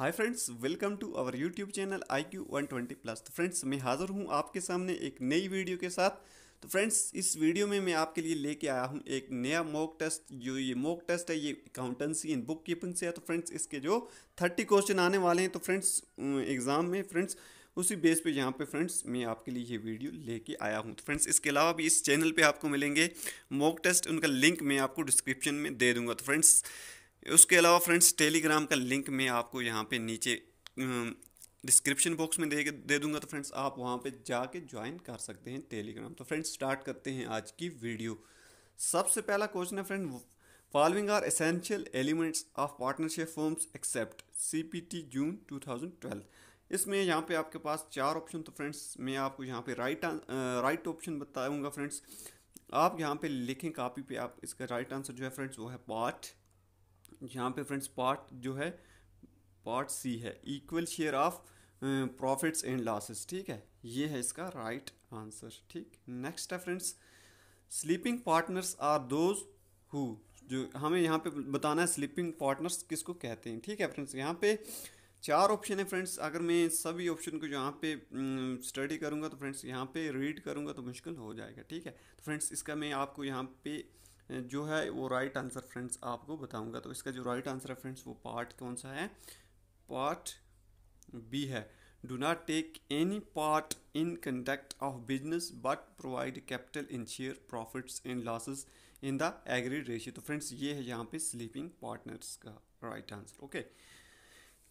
Hi friends welcome to our YouTube channel I Q one twenty plus तो friends मैं हाज़िर हूँ आपके सामने एक नई वीडियो के साथ तो फ्रेंड्स इस वीडियो में मैं आपके लिए लेके आया हूँ एक नया मॉक टेस्ट जो ये मॉक टेस्ट है ये अकाउंटेंसी एंड बुक कीपिंग से है तो फ्रेंड्स इसके जो थर्टी क्वेश्चन आने वाले हैं तो फ्रेंड्स एग्ज़ाम में फ्रेंड्स उसी बेस पे यहाँ पे फ्रेंड्स मैं आपके लिए ये वीडियो लेके आया हूँ तो फ्रेंड्स इसके अलावा भी इस चैनल पे आपको मिलेंगे मॉक टेस्ट उनका लिंक मैं आपको डिस्क्रिप्शन में दे दूंगा तो फ्रेंड्स उसके अलावा फ्रेंड्स टेलीग्राम का लिंक मैं आपको यहाँ पे नीचे डिस्क्रिप्शन बॉक्स में दे दे दूंगा तो फ्रेंड्स आप वहाँ पे जाके ज्वाइन कर सकते हैं टेलीग्राम तो फ्रेंड्स स्टार्ट करते हैं आज की वीडियो सबसे पहला क्वेश्चन है friend following are essential elements of partnership forms except C P T June two thousand twelve इसमें यहाँ पे आपके पास चार ऑप्शन तो फ्रेंड्स मैं आपको यहाँ पे राइट राइट ऑप्शन बताऊँगा फ्रेंड्स आप यहाँ पे लिखें कापी पे आप इसका राइट आंसर जो है फ्रेंड्स वो है पार्ट यहाँ पे फ्रेंड्स पार्ट जो है पार्ट सी है equal share of profits and losses ठीक है ये है इसका राइट आंसर ठीक नेक्स्ट है friends sleeping partners are those who जो हमें यहाँ पे बताना है स्लीपिंग पार्टनर्स किसको कहते हैं ठीक है फ्रेंड्स यहाँ पे चार ऑप्शन है फ्रेंड्स अगर मैं सभी ऑप्शन को यहाँ पे स्टडी mm, करूँगा तो फ्रेंड्स यहाँ पे रीड करूँगा तो मुश्किल हो जाएगा ठीक है तो फ्रेंड्स इसका मैं आपको यहाँ पे जो है वो राइट आंसर फ्रेंड्स आपको बताऊंगा तो इसका जो राइट आंसर है फ्रेंड्स वो पार्ट कौन सा है पार्ट बी है do not take any part in conduct of business but provide capital in share profits and losses in the agree ratio तो फ्रेंड्स ये है यहाँ पे स्लीपिंग पार्टनर्स का राइट आंसर ओके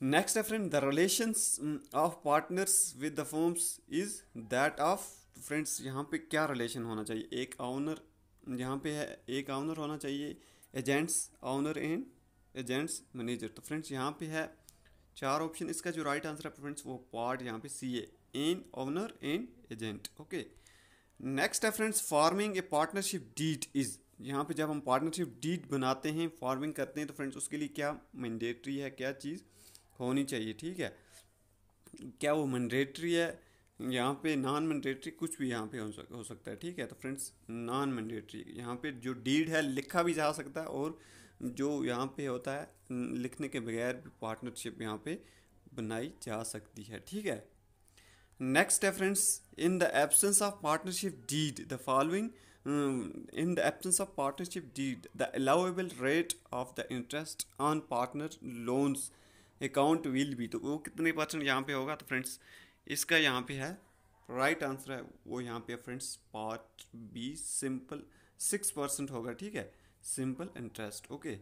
नेक्स्ट है friend the relations of partners with the forms is that of friends यहाँ पे क्या रिलेशन होना चाहिए एक ऑनर यहाँ पे है एक ऑनर होना चाहिए agents owner and agents manager तो फ्रेंड्स यहाँ पे है चार ऑप्शन इसका जो राइट आंसर है फ्रेंड्स वो पार्ट यहाँ पे C A in owner and agent okay next है friends forming a partnership deed is यहाँ पे जब हम पार्टनरशिप डीट बनाते हैं फार्मिंग करते हैं तो फ्रेंड्स उसके लिए क्या मैंडेटरी है क्या चीज़ होनी चाहिए ठीक है क्या वो मैंडेटरी है यहाँ पे नॉन मैंडेटरी कुछ भी यहाँ पे हो, सक, हो सकता है ठीक है तो फ्रेंड्स नॉन मैंडेटरी यहाँ पे जो डीड है लिखा भी जा सकता है और जो यहाँ पे होता है लिखने के बगैर भी पार्टनरशिप यहाँ पे बनाई जा सकती है ठीक है नेक्स्ट है friends in the absence of partnership deed the following in the absence of partnership deed the allowable rate of the interest on partner loans account will भी तो वो कितने परसेंट यहाँ पे होगा तो फ्रेंड्स इसका यहाँ पे है राइट आंसर है वो यहाँ पे friends part B simple six percent होगा ठीक है सिंपल इंटरेस्ट ओके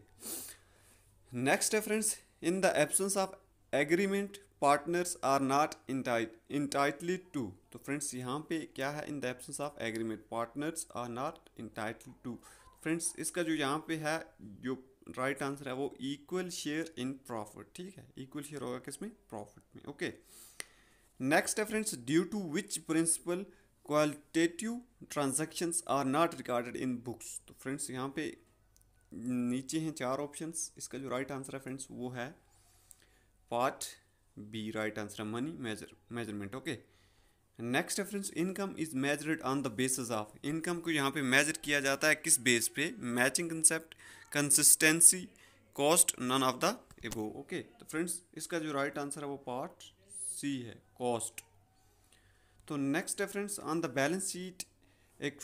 नेक्स्ट है friends in the absence of agreement partners are not entitled to तो फ्रेंड्स यहाँ पे क्या है in the absence of agreement partners are not entitled to friends इसका जो यहाँ पे है जो राइट right आंसर है वो इक्वल शेयर इन प्रॉफिट ठीक है इक्वल शेयर होगा किसमें प्रॉफिट में ओके okay. है friends due to which principle qualitative transactions are not recorded in books तो फ्रेंड्स यहाँ पे नीचे हैं चार ऑप्शंस इसका जो राइट आंसर है फ्रेंड्स वो है पार्ट बी राइट आंसर है money measure measurement okay next है friends income is measured on the basis of income को यहाँ पे मेजर किया जाता है किस बेस पे matching concept consistency cost none of the above okay तो फ्रेंड्स इसका जो राइट आंसर है वो पार्ट सी है कॉस्ट तो next difference on the balance sheet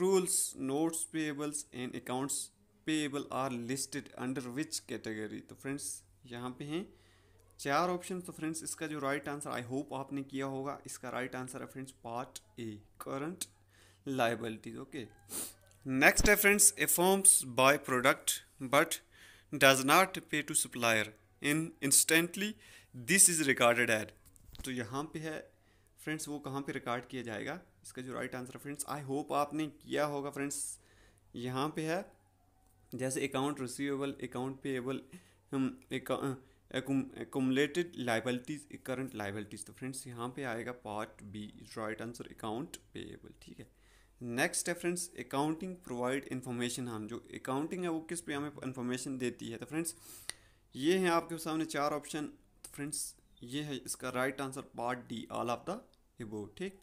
rules notes payables and accounts payable are listed under which category तो friends यहाँ पे हैं चार ऑप्शन तो फ्रेंड्स इसका जो राइट आंसर आई होप आपने किया होगा इसका राइट आंसर है friends part A current liabilities okay next है friends a forms buy product but does not pay to supplier in instantly this is recorded at तो यहाँ पे है फ्रेंड्स वो कहाँ पे रिकॉर्ड किया जाएगा इसका जो right answer friends I hope आपने किया होगा फ्रेंड्स यहाँ पे है जैसे account receivable account payable accumulated liabilities current liabilities तो फ्रेंड्स यहाँ पे आएगा part B right answer account payable ठीक है नेक्स्ट है फ्रेंड्स अकाउंटिंग प्रोवाइड इन्फॉर्मेशन हम जो अकाउंटिंग है वो किस पे हमें इन्फॉर्मेशन देती है तो फ्रेंड्स ये हैं आपके सामने चार ऑप्शन तो फ्रेंड्स ये है इसका right answer part D all of the above ठीक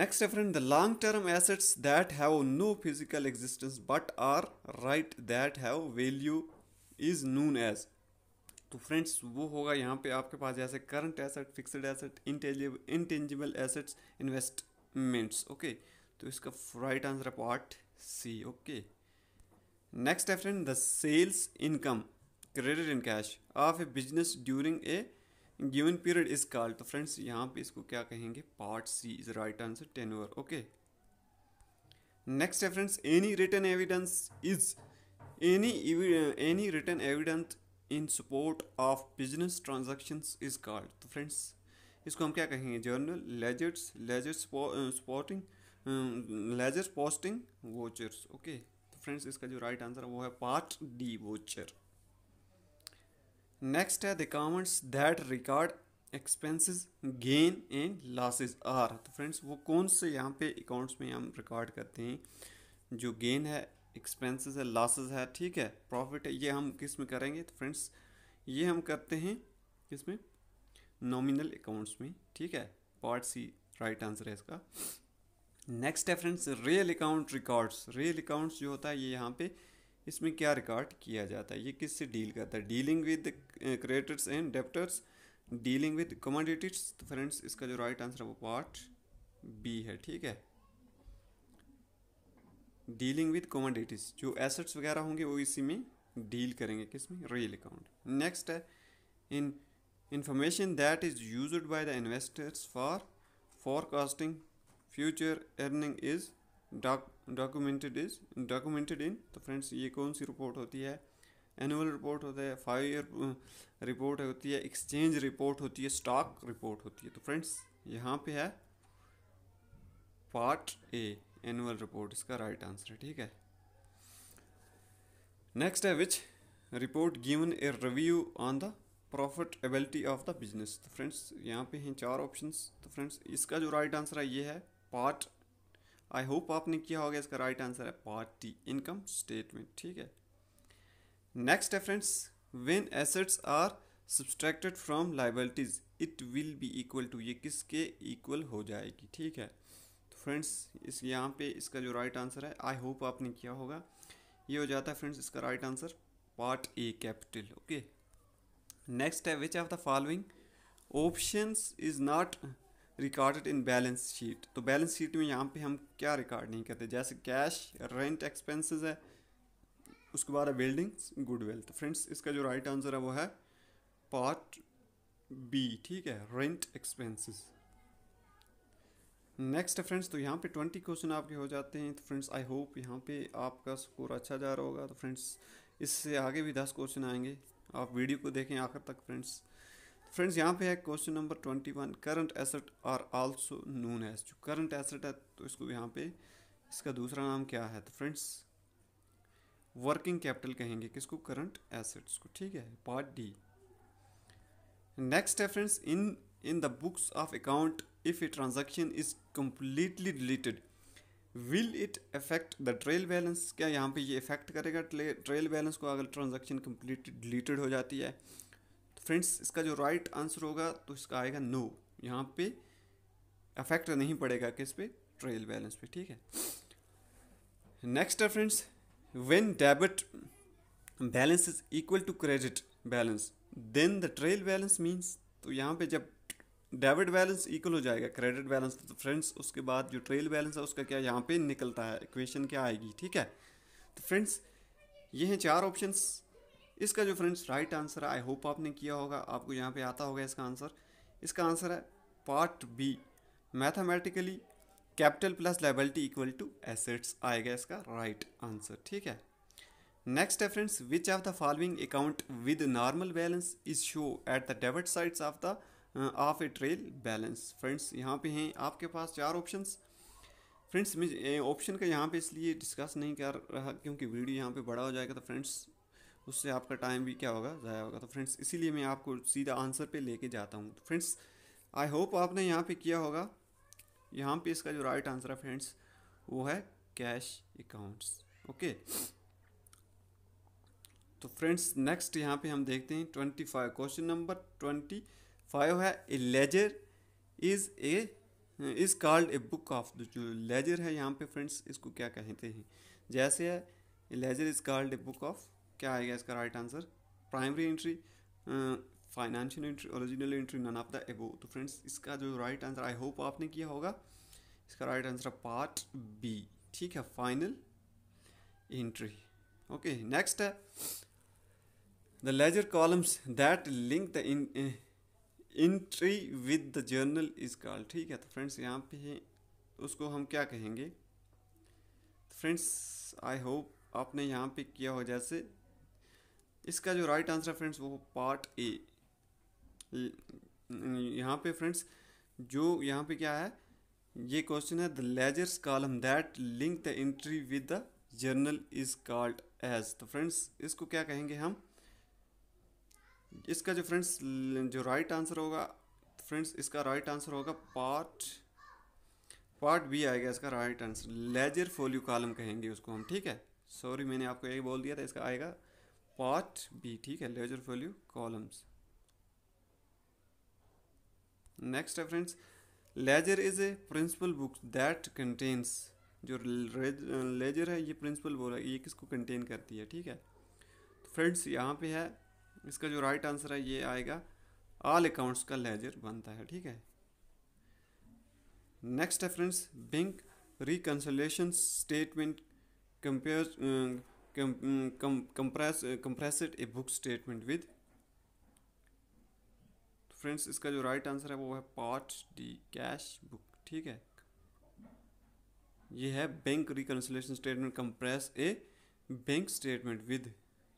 next reference the long term assets that have no physical existence but are right that have value is known as तो फ्रेंड्स वो होगा यहाँ पे आपके पास जैसे current asset fixed asset intangible intangible assets investments okay तो इसका राइट आंसर है part C okay next reference the sales income credit in cash of a business during a given period is called तो friends यहाँ पे इसको क्या कहेंगे part C is right answer turnover okay next है friends any written evidence is any any written evidence in support of business transaction is called तो friends इसको हम क्या कहेंगे journal ledgers ledgers supporting ledgers posting vouchers okay तो friends इसका जो right right answer है वो है पार्ट डी वोचर नेक्स्ट है the accounts that record expenses gain and losses are तो फ्रेंड्स वो कौन से यहाँ पे अकाउंट्स में हम रिकॉर्ड करते हैं जो गेन है एक्सपेंसेस है लॉसेस है ठीक है प्रॉफिट है ये हम किस में करेंगे तो फ्रेंड्स ये हम करते हैं किस में नॉमिनल अकाउंट्स में ठीक है पार्ट सी राइट आंसर है इसका नेक्स्ट है friends real account records real accounts जो होता है ये यहाँ पे इसमें क्या रिकॉर्ड किया जाता है ये किससे डील करता है dealing with creditors and debtors dealing with commodities तो फ्रेंड्स इसका जो राइट आंसर है वो पार्ट बी है ठीक है डीलिंग विद कमोडिटीज जो एसेट्स वगैरह होंगे वो इसी में डील करेंगे किस में रियल अकाउंट नेक्स्ट है in information that is use by the investors for forecasting future earning is doc documented is documented in तो फ्रेंड्स ये कौन सी रिपोर्ट होती है एनुअल रिपोर्ट होता है फाइव ईयर रिपोर्ट होती है एक्सचेंज रिपोर्ट होती है स्टॉक रिपोर्ट होती है तो फ्रेंड्स यहाँ पे है पार्ट ए एनुअल रिपोर्ट इसका राइट आंसर है ठीक है नेक्स्ट है which report given a review on the profitability of the business तो फ्रेंड्स यहाँ पे हैं चार ऑप्शंस तो फ्रेंड्स इसका जो राइट right आंसर है ये है पार्ट आई होप आपने किया होगा इसका राइट आंसर है पार्टी इनकम स्टेटमेंट ठीक है नेक्स्ट है friends when assets are subtracted from liabilities it will be equal to ये किसके इक्वल हो जाएगी ठीक है तो फ्रेंड्स इस यहाँ पे इसका जो राइट आंसर है आई होप आपने किया होगा ये हो जाता है फ्रेंड्स इसका right answer part A capital okay next है which of the following option is not recorded in balance sheet तो बैलेंस शीट में यहाँ पे हम क्या रिकॉर्ड नहीं करते जैसे कैश रेंट एक्सपेंसेस है उसके बाद है बिल्डिंग्स गुडविल तो फ्रेंड्स इसका जो राइट आंसर है वो है पार्ट बी ठीक है रेंट एक्सपेंसेस नेक्स्ट फ्रेंड्स तो यहाँ पे ट्वेंटी क्वेश्चन आपके हो जाते हैं तो फ्रेंड्स आई होप यहाँ पे आपका स्कोर अच्छा जा रहा होगा तो फ्रेंड्स इससे आगे भी दस क्वेश्चन आएंगे आप वीडियो को देखें आखिर तक फ्रेंड्स फ्रेंड्स यहाँ पे है question number twenty one current asset are also known as जो करंट एसेट है तो इसको यहाँ पे इसका दूसरा नाम क्या है तो फ्रेंड्स वर्किंग कैपिटल कहेंगे किसको करंट एसेट्स को ठीक है पार्ट डी नेक्स्ट है friends in in the books of account if a transaction is completely deleted will it affect the trial balance क्या यहाँ पे ये इफेक्ट करेगा ट्रेल बैलेंस को अगर ट्रांजेक्शन कम्प्लीटली डिलीटेड हो जाती है फ्रेंड्स इसका जो राइट आंसर होगा तो इसका आएगा नो यहाँ पे अफेक्ट नहीं पड़ेगा किस पे ट्रेल बैलेंस पे ठीक है नेक्स्ट है friends when debit balance is equal to credit balance then the trial balance means तो यहाँ पे जब डेबिट बैलेंस इक्वल हो जाएगा क्रेडिट बैलेंस तो फ्रेंड्स उसके बाद जो ट्रेल बैलेंस है उसका क्या यहाँ पे निकलता है इक्वेशन क्या आएगी ठीक है तो फ्रेंड्स ये हैं चार ऑप्शंस इसका जो फ्रेंड्स राइट आंसर है आई होप आपने किया होगा आपको यहाँ पे आता होगा इसका आंसर इसका आंसर है part B mathematically capital plus liability equal to assets आएगा इसका राइट आंसर ठीक है नेक्स्ट है friends which of the following account with normal balance is show at the debit sides of the of a trial balance friends यहाँ पे हैं आपके पास चार ऑप्शंस फ्रेंड्स मैं ऑप्शन का यहाँ पे इसलिए डिस्कस नहीं कर रहा क्योंकि वीडियो यहाँ पे बड़ा हो जाएगा तो फ्रेंड्स उससे आपका टाइम भी क्या होगा ज़ाया होगा तो फ्रेंड्स इसीलिए मैं आपको सीधा आंसर पे लेके जाता हूँ तो फ्रेंड्स आई होप आपने यहाँ पे किया होगा यहाँ पे इसका जो राइट आंसर है फ्रेंड्स वो है कैश अकाउंट्स ओके तो फ्रेंड्स नेक्स्ट यहाँ पे हम देखते हैं twenty five question number twenty five है a ledger is a is called a book of जो लेजर है यहाँ पे फ्रेंड्स इसको क्या कहते हैं जैसे है ledger is called a book of क्या आएगा इसका right answer primary entry financial entry original entry none of the above तो फ्रेंड्स इसका जो राइट आंसर आई होप आपने किया होगा इसका राइट आंसर पार्ट बी ठीक है फाइनल एंट्री ओके नेक्स्ट है the ledger columns that link the entry with the journal is call ठीक है तो फ्रेंड्स यहाँ पे है उसको हम क्या कहेंगे फ्रेंड्स आई होप आपने यहाँ पे किया हो जैसे इसका जो राइट आंसर है फ्रेंड्स वो पार्ट ए यहाँ पे फ्रेंड्स जो यहाँ पे क्या है ये क्वेश्चन है the ledgers column that link the entry with the journal is called as तो फ्रेंड्स इसको क्या कहेंगे हम इसका जो फ्रेंड्स जो राइट आंसर होगा फ्रेंड्स इसका राइट आंसर होगा पार्ट पार्ट बी आएगा इसका right answer ledger folio column कहेंगे उसको हम ठीक है सॉरी मैंने आपको यही बोल दिया था इसका आएगा पार्ट बी ठीक है लेजर वैल्यू कॉलम्स नेक्स्ट है friends ledger is a principal book that contains जो लेजर है ये प्रिंसिपल बोल रहा है ये किसको कंटेन करती है ठीक है तो फ्रेंड्स यहाँ पे है इसका जो राइट right आंसर है ये आएगा ऑल अकाउंट्स का लेजर बनता है ठीक है नेक्स्ट है friends bank reconciliation statement compare com, com, compress compress it a book statement with friends तो इसका जो राइट right आंसर है वो है पार्ट डी कैश बुक ठीक है ये है bank reconciliation statement compares a bank statement with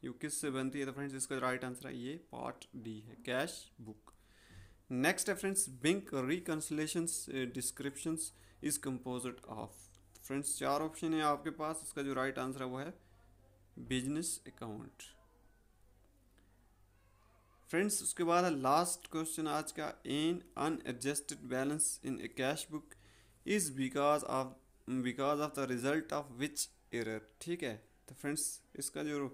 you किस से बनती है तो फ्रेंड्स इसका राइट आंसर है ये पार्ट डी है कैश बुक नेक्स्ट है friends bank reconciliation description is composite of friends चार ऑप्शन है आपके पास इसका जो राइट right आंसर है वो है बिजनेस अकाउंट फ्रेंड्स उसके बाद है लास्ट क्वेश्चन आज का an unadjusted balance in a cash book is because of because of the result of which error ठीक है तो फ्रेंड्स इसका जो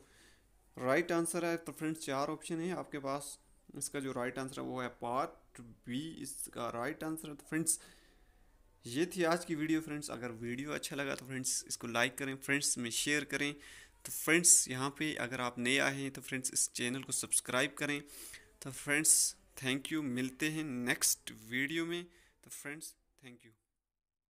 राइट आंसर है तो फ्रेंड्स चार ऑप्शन है आपके पास इसका जो राइट आंसर है वो है पार्ट बी इसका राइट आंसर है तो फ्रेंड्स ये थी आज की वीडियो फ्रेंड्स अगर वीडियो अच्छा लगा तो फ्रेंड्स इसको लाइक करें फ्रेंड्स में शेयर करें तो फ्रेंड्स यहाँ पे अगर आप नए आए हैं तो फ्रेंड्स इस चैनल को सब्सक्राइब करें तो फ्रेंड्स थैंक यू मिलते हैं नेक्स्ट वीडियो में तो फ्रेंड्स थैंक यू